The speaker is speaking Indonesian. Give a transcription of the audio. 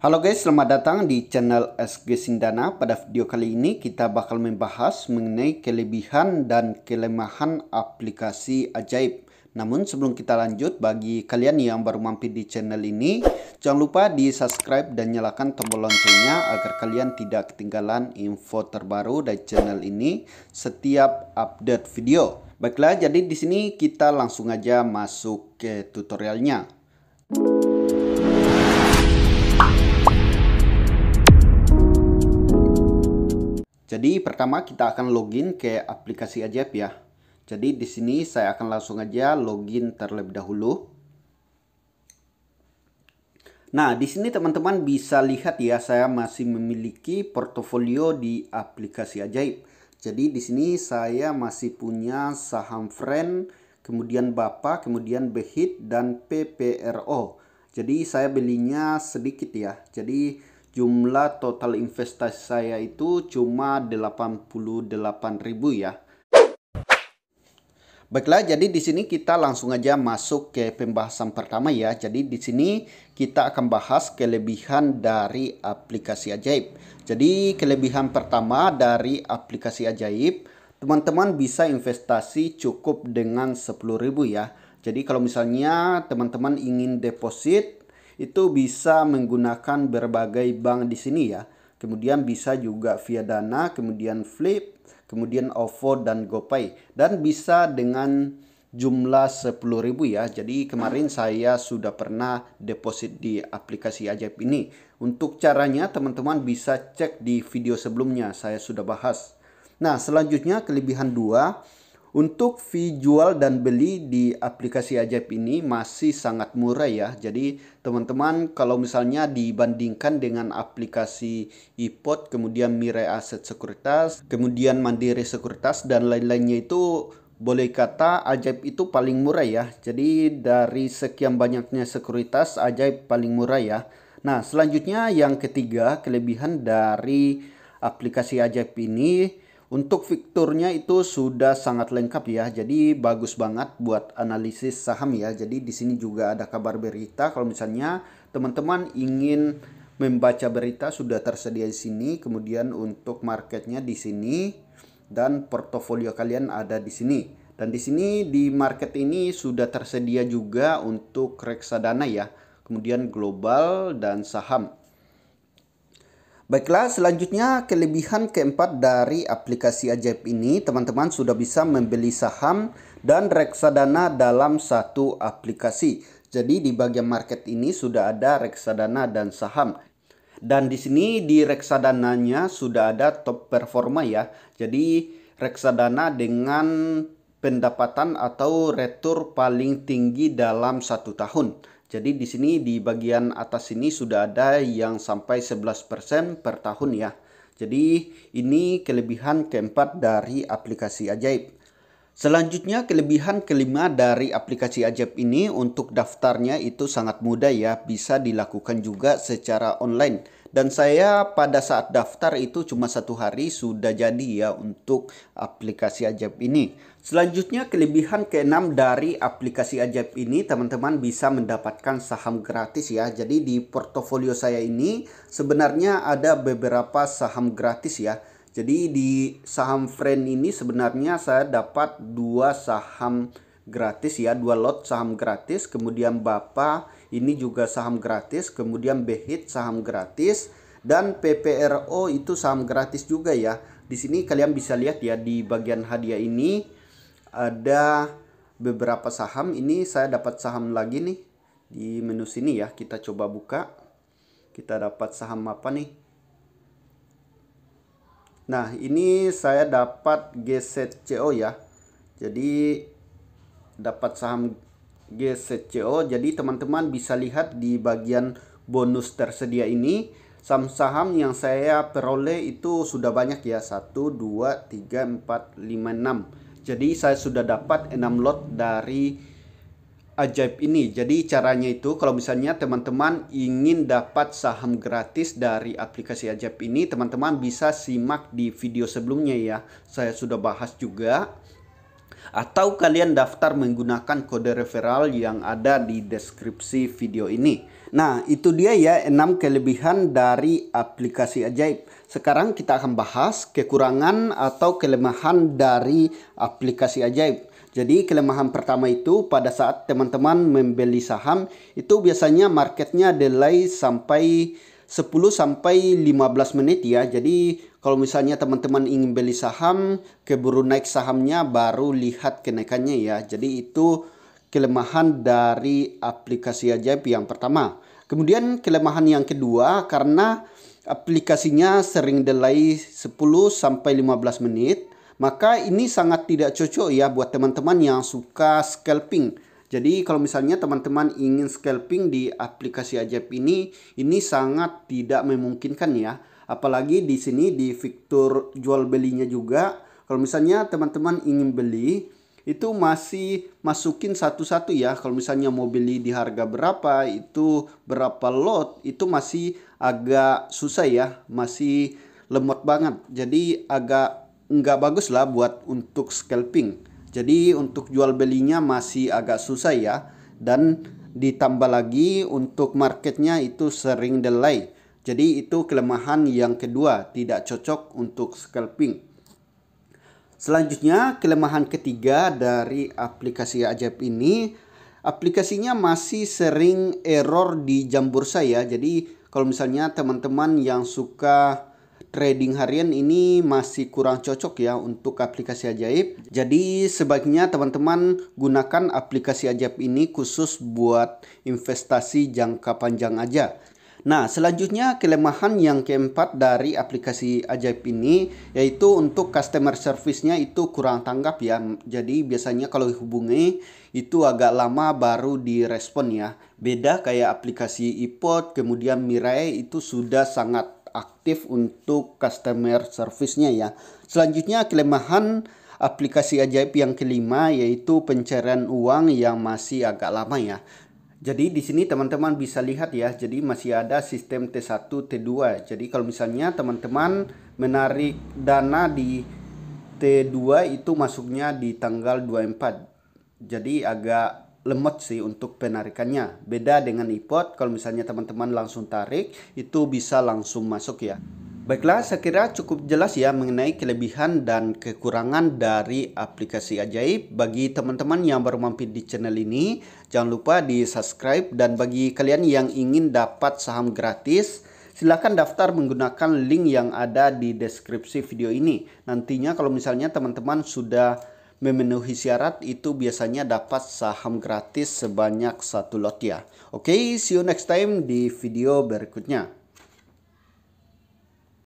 Halo guys, selamat datang di channel SG Sindana. Pada video kali ini kita bakal membahas mengenai kelebihan dan kelemahan aplikasi ajaib. Namun sebelum kita lanjut, bagi kalian yang baru mampir di channel ini, jangan lupa di subscribe dan nyalakan tombol loncengnya agar kalian tidak ketinggalan info terbaru dari channel ini setiap update video. Baiklah, jadi di sini kita langsung aja masuk ke tutorialnya. Jadi pertama kita akan login ke aplikasi Ajaib ya. Jadi di sini saya akan langsung aja login terlebih dahulu. Nah, di sini teman-teman bisa lihat ya saya masih memiliki portofolio di aplikasi Ajaib. Jadi di sini saya masih punya saham friend, kemudian Bapak, kemudian Behit dan PPRO. Jadi saya belinya sedikit ya. Jadi jumlah total investasi saya itu cuma 88.000 ya. Baiklah, jadi di sini kita langsung aja masuk ke pembahasan pertama ya. Jadi di sini kita akan bahas kelebihan dari aplikasi ajaib. Jadi kelebihan pertama dari aplikasi ajaib, teman-teman bisa investasi cukup dengan 10.000 ya. Jadi kalau misalnya teman-teman ingin deposit itu bisa menggunakan berbagai bank di sini ya. Kemudian bisa juga via Dana, kemudian Flip, kemudian OVO dan GoPay dan bisa dengan jumlah 10.000 ya. Jadi kemarin saya sudah pernah deposit di aplikasi ajaib ini. Untuk caranya teman-teman bisa cek di video sebelumnya saya sudah bahas. Nah, selanjutnya kelebihan 2 untuk visual dan beli di aplikasi ajaib ini masih sangat murah ya. Jadi teman-teman kalau misalnya dibandingkan dengan aplikasi iPod, kemudian Mirai Aset Sekuritas, kemudian Mandiri Sekuritas dan lain-lainnya itu boleh kata ajaib itu paling murah ya. Jadi dari sekian banyaknya sekuritas ajaib paling murah ya. Nah selanjutnya yang ketiga kelebihan dari aplikasi ajaib ini untuk fiturnya itu sudah sangat lengkap ya. Jadi bagus banget buat analisis saham ya. Jadi di sini juga ada kabar berita kalau misalnya teman-teman ingin membaca berita sudah tersedia di sini. Kemudian untuk marketnya di sini dan portofolio kalian ada di sini. Dan di sini di market ini sudah tersedia juga untuk reksadana ya. Kemudian global dan saham. Baiklah, selanjutnya kelebihan keempat dari aplikasi ajaib ini, teman-teman sudah bisa membeli saham dan reksadana dalam satu aplikasi. Jadi di bagian market ini sudah ada reksadana dan saham. Dan di sini di reksadananya sudah ada top performa ya. Jadi reksadana dengan pendapatan atau retur paling tinggi dalam satu tahun. Jadi di sini di bagian atas ini sudah ada yang sampai 11% per tahun ya. Jadi ini kelebihan keempat dari aplikasi ajaib. Selanjutnya kelebihan kelima dari aplikasi Ajab ini untuk daftarnya itu sangat mudah ya bisa dilakukan juga secara online dan saya pada saat daftar itu cuma satu hari sudah jadi ya untuk aplikasi Ajab ini. Selanjutnya kelebihan keenam dari aplikasi Ajab ini teman-teman bisa mendapatkan saham gratis ya. Jadi di portofolio saya ini sebenarnya ada beberapa saham gratis ya jadi di saham friend ini sebenarnya saya dapat dua saham gratis ya, dua lot saham gratis, kemudian Bapak ini juga saham gratis, kemudian Behit saham gratis dan PPRO itu saham gratis juga ya. Di sini kalian bisa lihat ya di bagian hadiah ini ada beberapa saham. Ini saya dapat saham lagi nih di menu sini ya. Kita coba buka. Kita dapat saham apa nih? Nah, ini saya dapat GZCO ya. Jadi dapat saham GZCO. Jadi teman-teman bisa lihat di bagian bonus tersedia ini saham-saham yang saya peroleh itu sudah banyak ya. 1 2 3 4 5 6. Jadi saya sudah dapat 6 lot dari ajaib ini. Jadi caranya itu kalau misalnya teman-teman ingin dapat saham gratis dari aplikasi ajaib ini, teman-teman bisa simak di video sebelumnya ya. Saya sudah bahas juga. Atau kalian daftar menggunakan kode referral yang ada di deskripsi video ini. Nah, itu dia ya 6 kelebihan dari aplikasi ajaib. Sekarang kita akan bahas kekurangan atau kelemahan dari aplikasi ajaib. Jadi kelemahan pertama itu pada saat teman-teman membeli saham itu biasanya marketnya delay sampai 10 sampai 15 menit ya. Jadi kalau misalnya teman-teman ingin beli saham, keburu naik sahamnya baru lihat kenaikannya ya. Jadi itu kelemahan dari aplikasi ajaib yang pertama. Kemudian kelemahan yang kedua karena aplikasinya sering delay 10 sampai 15 menit maka ini sangat tidak cocok ya buat teman-teman yang suka scalping. Jadi kalau misalnya teman-teman ingin scalping di aplikasi ajaib ini, ini sangat tidak memungkinkan ya. Apalagi di sini di fitur jual belinya juga. Kalau misalnya teman-teman ingin beli, itu masih masukin satu-satu ya. Kalau misalnya mau beli di harga berapa, itu berapa lot, itu masih agak susah ya. Masih lemot banget. Jadi agak nggak bagus lah buat untuk scalping. Jadi untuk jual belinya masih agak susah ya. Dan ditambah lagi untuk marketnya itu sering delay. Jadi itu kelemahan yang kedua tidak cocok untuk scalping. Selanjutnya kelemahan ketiga dari aplikasi ajaib ini aplikasinya masih sering error di jam bursa ya. Jadi kalau misalnya teman-teman yang suka trading harian ini masih kurang cocok ya untuk aplikasi ajaib. Jadi sebaiknya teman-teman gunakan aplikasi ajaib ini khusus buat investasi jangka panjang aja. Nah, selanjutnya kelemahan yang keempat dari aplikasi ajaib ini yaitu untuk customer service-nya itu kurang tanggap ya. Jadi biasanya kalau dihubungi itu agak lama baru direspon ya. Beda kayak aplikasi iPod, kemudian Mirai itu sudah sangat efektif untuk customer service-nya ya. Selanjutnya kelemahan aplikasi ajaib yang kelima yaitu pencarian uang yang masih agak lama ya. Jadi di sini teman-teman bisa lihat ya, jadi masih ada sistem T1, T2. Jadi kalau misalnya teman-teman menarik dana di T2 itu masuknya di tanggal 24. Jadi agak lemot sih untuk penarikannya. Beda dengan iPod, kalau misalnya teman-teman langsung tarik, itu bisa langsung masuk ya. Baiklah, saya kira cukup jelas ya mengenai kelebihan dan kekurangan dari aplikasi ajaib. Bagi teman-teman yang baru mampir di channel ini, jangan lupa di subscribe. Dan bagi kalian yang ingin dapat saham gratis, silahkan daftar menggunakan link yang ada di deskripsi video ini. Nantinya kalau misalnya teman-teman sudah memenuhi syarat itu biasanya dapat saham gratis sebanyak satu lot ya. Oke, okay, see you next time di video berikutnya.